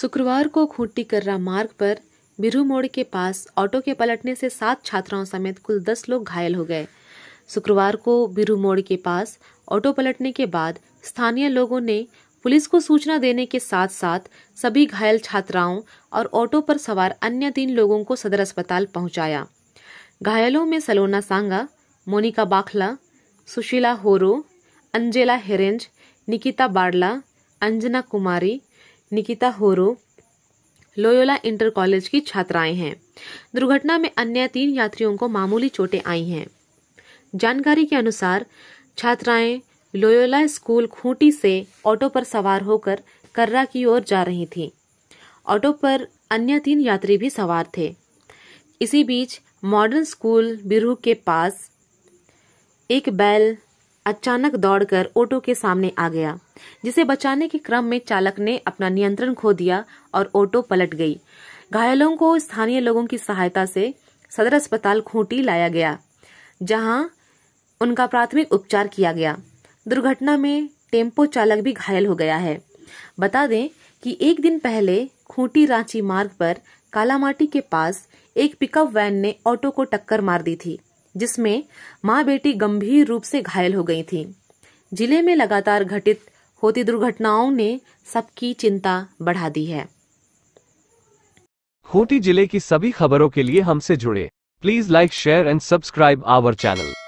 शुक्रवार को खूंटी कर्रा मार्ग पर बिरू मोड़ के पास ऑटो के पलटने से सात छात्राओं समेत कुल दस लोग घायल हो गए शुक्रवार को बिरू मोड़ के पास ऑटो पलटने के बाद स्थानीय लोगों ने पुलिस को सूचना देने के साथ साथ सभी घायल छात्राओं और ऑटो पर सवार अन्य तीन लोगों को सदर अस्पताल पहुंचाया घायलों में Salona Sanga Monika Bakhla Sushila Horo Angela Herenj Nikita Badla Anjana Kumari Nikita Horo Loyola inter college की छात्राएं हैं दुर्घटना में अन्य तीन यात्रियों को मामूली चोटें आई हैं जानकारी के अनुसार छात्राएं लोयोला स्कूल खूंटी से ऑटो पर सवार होकर कर्रा की ओर जा रही थी ऑटो पर अन्य तीन यात्री भी सवार थे इसी बीच मॉडर्न स्कूल बिरू के पास एक बैल अचानक दौड़कर ऑटो के सामने आ गया जिसे बचाने के क्रम में चालक ने अपना नियंत्रण खो दिया और ऑटो पलट गई घायलों को स्थानीय लोगों की सहायता से सदर अस्पताल खूंटी लाया गया जहां उनका प्राथमिक उपचार किया गया दुर्घटना में टेम्पो चालक भी घायल हो गया है बता दें कि एक दिन पहले खूंटी रांची मार्ग पर कालामाटी के पास एक पिकअप वैन ने ऑटो को टक्कर मार दी थी जिसमें मां बेटी गंभीर रूप से घायल हो गई थी जिले में लगातार घटित होती दुर्घटनाओं ने सबकी चिंता बढ़ा दी है होती जिले की सभी खबरों के लिए हमसे जुड़े please like share and subscribe our channel